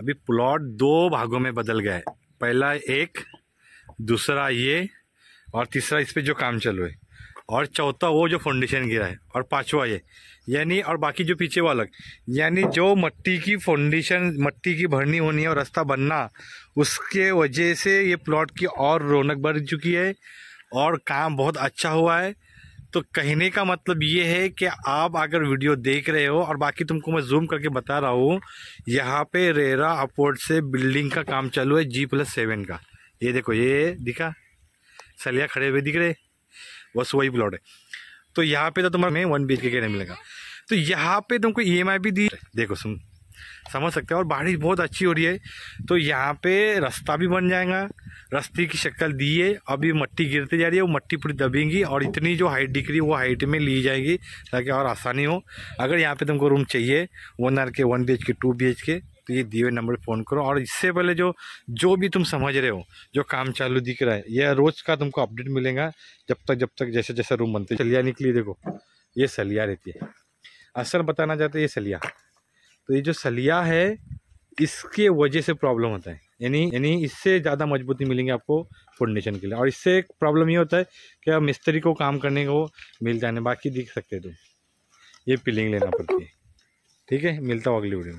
अभी प्लॉट दो भागों में बदल गया है पहला एक दूसरा ये और तीसरा इस पर जो काम चल रहा है और चौथा वो जो फाउंडेशन गिरा है और पांचवा ये यानी और बाकी जो पीछे वो अलग यानी जो मट्टी की फाउंडेशन मट्टी की भरनी होनी है और रास्ता बनना उसके वजह से ये प्लॉट की और रौनक बढ़ चुकी है और काम बहुत अच्छा हुआ है तो कहने का मतलब ये है कि आप अगर वीडियो देख रहे हो और बाकी तुमको मैं जूम करके बता रहा हूँ यहाँ पे रेरा अपोर्ट से बिल्डिंग का काम चालू है जी प्लस सेवन का ये देखो ये दिखा सलिया खड़े हुए दिख रहे बस वही प्लॉट है तो यहाँ पे तो तुम्हारा वन बी के कहने मिलेगा तो यहाँ पे तुमको ई e भी दी देखो सुन समझ सकते हो और बारिश बहुत अच्छी हो रही है तो यहाँ पे रास्ता भी बन जाएगा रस्ती की शक्ल दी है अभी मट्टी गिरते जा रही है वो मट्टी पूरी दबेंगी और इतनी जो हाइट दिख रही है वो हाइट में ली जाएगी ताकि और आसानी हो अगर यहाँ पे तुमको रूम चाहिए one R K one B H K two B H K तो ये दिए हुए नंबर पर फ़ोन करो और इससे पहले जो जो भी तुम समझ रहे हो जो काम चालू दिख रहा है यह रोज़ का तुमको अपडेट मिलेगा जब तक जब तक जैसे जैसे रूम बनते सलिया निकली देखो ये सलिया रहती है असल बताना चाहते ये सलिया तो ये जो सलिया है इसके वजह से प्रॉब्लम होता है यानी यानी इससे ज़्यादा मजबूती मिलेंगी आपको फाउंडेशन के लिए और इससे एक प्रॉब्लम ये होता है कि आप मिस्त्री को काम करने को मिल जाने बाकी दिख सकते तुम ये पिलिंग लेना पड़ती है ठीक है मिलता हूँ अगली वीडियो में